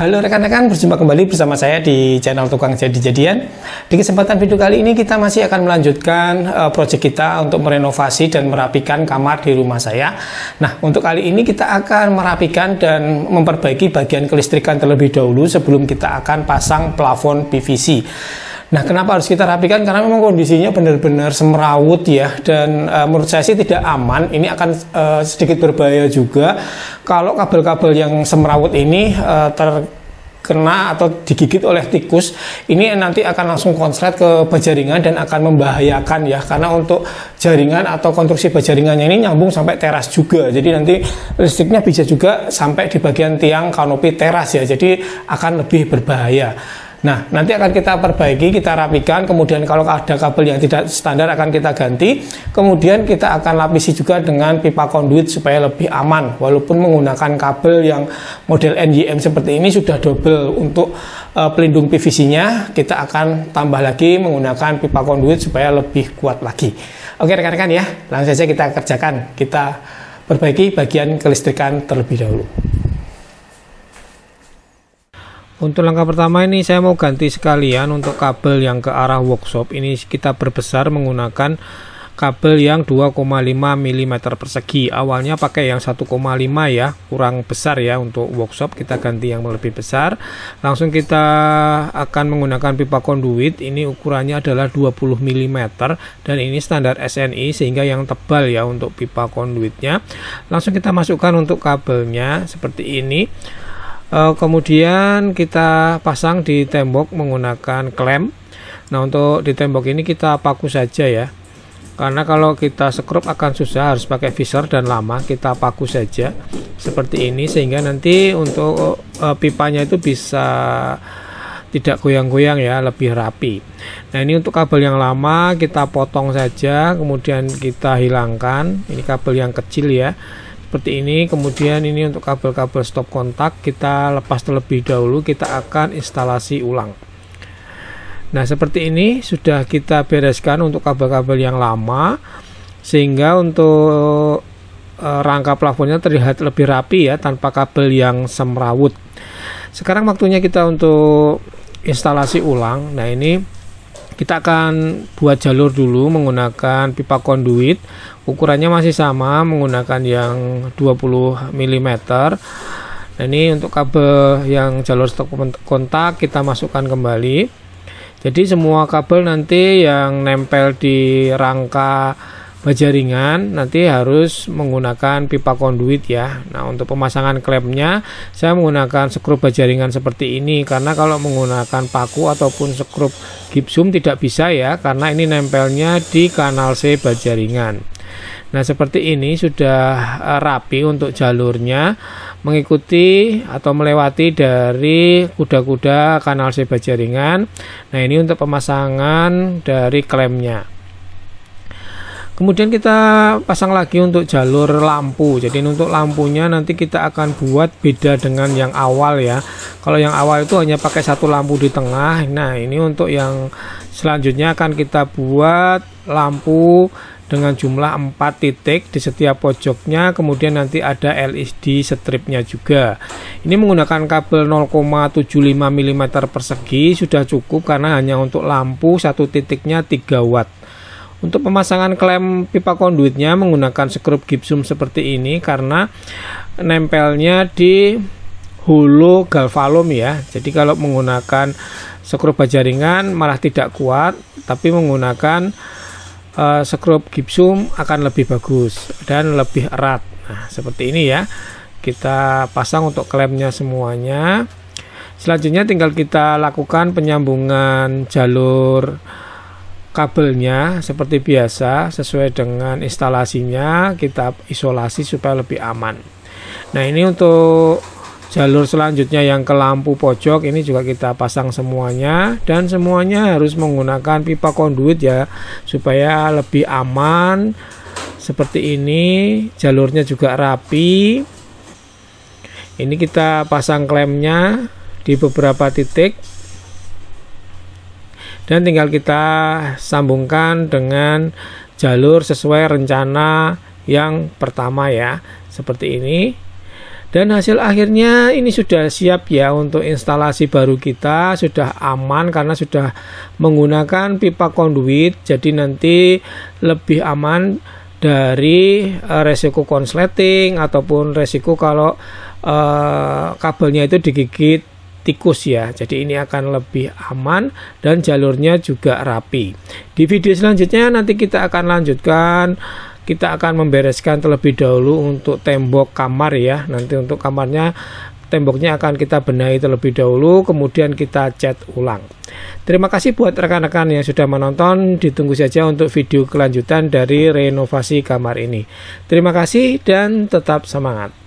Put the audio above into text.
Halo rekan-rekan, berjumpa kembali bersama saya di channel Tukang Jadi-Jadian. Di kesempatan video kali ini kita masih akan melanjutkan uh, eh, proyek kita untuk merenovasi dan merapikan kamar di rumah saya. Nah, untuk kali ini kita akan merapikan dan memperbaiki bagian kelistrikan terlebih dahulu sebelum kita akan pasang plafon PVC. Nah, kenapa harus kita rapikan? Karena memang kondisinya benar-benar semerawut ya, dan uh, menurut saya sih tidak aman. Ini akan uh, sedikit berbahaya juga kalau kabel-kabel yang semerawut ini uh, eh, ter kena atau digigit oleh tikus ini nanti akan langsung konslet ke bajaringan dan akan membahayakan ya karena untuk jaringan atau konstruksi penjaringannya ini nyambung sampai teras juga jadi nanti listriknya bisa juga sampai di bagian tiang kanopi teras ya jadi akan lebih berbahaya Nah, nanti akan kita perbaiki, kita rapikan, kemudian kalau ada kabel yang tidak standar akan kita ganti, kemudian kita akan lapisi juga dengan pipa conduit supaya lebih aman, walaupun menggunakan kabel yang model NYM seperti ini sudah double untuk uh, pelindung PVC-nya, kita akan tambah lagi menggunakan pipa conduit supaya lebih kuat lagi. Oke rekan-rekan ya, langsung saja kita kerjakan, kita perbaiki bagian kelistrikan terlebih dahulu. Untuk langkah pertama ini saya mau ganti sekalian untuk kabel yang ke arah workshop ini kita berbesar menggunakan kabel yang 2,5 mm persegi awalnya pakai yang 1,5 ya kurang besar ya untuk workshop kita ganti yang lebih besar langsung kita akan menggunakan pipa konduit ini ukurannya adalah 20 mm dan ini standar SNI sehingga yang tebal ya untuk pipa konduitnya. langsung kita masukkan untuk kabelnya seperti ini Eh, kemudian kita pasang di tembok menggunakan klem nah untuk di tembok ini kita paku saja ya karena kalau kita sekrup akan susah harus pakai visor dan lama kita paku saja seperti ini sehingga nanti untuk uh, pipanya itu bisa tidak goyang-goyang ya lebih rapi nah ini untuk kabel yang lama kita potong saja kemudian kita hilangkan ini kabel yang kecil ya seperti ini kemudian ini untuk kabel-kabel stop kontak kita lepas terlebih dahulu kita akan instalasi ulang nah seperti ini sudah kita bereskan untuk kabel-kabel yang lama sehingga untuk eh, rangka plafonnya terlihat lebih rapi ya tanpa kabel yang semrawut sekarang waktunya kita untuk instalasi ulang nah ini kita akan buat jalur dulu menggunakan pipa konduit ukurannya masih sama menggunakan yang 20 mm nah ini untuk kabel yang jalur stok kontak kita masukkan kembali jadi semua kabel nanti yang nempel di rangka baja ringan nanti harus menggunakan pipa konduit ya nah untuk pemasangan klemnya saya menggunakan skrup baja ringan seperti ini karena kalau menggunakan paku ataupun skrup gipsum tidak bisa ya karena ini nempelnya di kanal C baja ringan nah seperti ini sudah eh, rapi untuk jalurnya mengikuti atau melewati dari kuda-kuda kanal C baja ringan nah ini untuk pemasangan dari klemnya kemudian kita pasang lagi untuk jalur lampu jadi untuk lampunya nanti kita akan buat beda dengan yang awal ya kalau yang awal itu hanya pakai satu lampu di tengah nah ini untuk yang selanjutnya akan kita buat lampu dengan jumlah 4 titik di setiap pojoknya kemudian nanti ada LED stripnya juga ini menggunakan kabel 0,75 mm persegi sudah cukup karena hanya untuk lampu satu titiknya 3 watt untuk pemasangan klem pipa konduitnya menggunakan skrup gipsum seperti ini karena nempelnya di hulu galvalum ya. Jadi kalau menggunakan skrup baja ringan malah tidak kuat, tapi menggunakan uh, skrup gipsum akan lebih bagus dan lebih erat. Nah, seperti ini ya. Kita pasang untuk klemnya semuanya. Selanjutnya tinggal kita lakukan penyambungan jalur kabelnya seperti biasa sesuai dengan instalasinya kita isolasi supaya lebih aman nah ini untuk jalur selanjutnya yang ke lampu pojok ini juga kita pasang semuanya dan semuanya harus menggunakan pipa konduit ya supaya lebih aman seperti ini jalurnya juga rapi ini kita pasang klemnya di beberapa titik dan tinggal kita sambungkan dengan jalur sesuai rencana yang pertama ya seperti ini dan hasil akhirnya ini sudah siap ya untuk instalasi baru kita sudah aman karena sudah menggunakan pipa konduit jadi nanti lebih aman dari eh, resiko konsleting ataupun resiko kalau uh, kabelnya itu digigit tikus ya. Jadi ini akan lebih aman dan jalurnya juga rapi. Di video selanjutnya nanti kita akan lanjutkan kita akan membereskan terlebih dahulu untuk tembok kamar ya. Nanti untuk kamarnya temboknya akan kita benahi terlebih dahulu kemudian kita cat ulang. Terima kasih buat rekan-rekan yang sudah menonton. Ditunggu saja untuk video kelanjutan dari renovasi kamar ini. Terima kasih dan tetap semangat.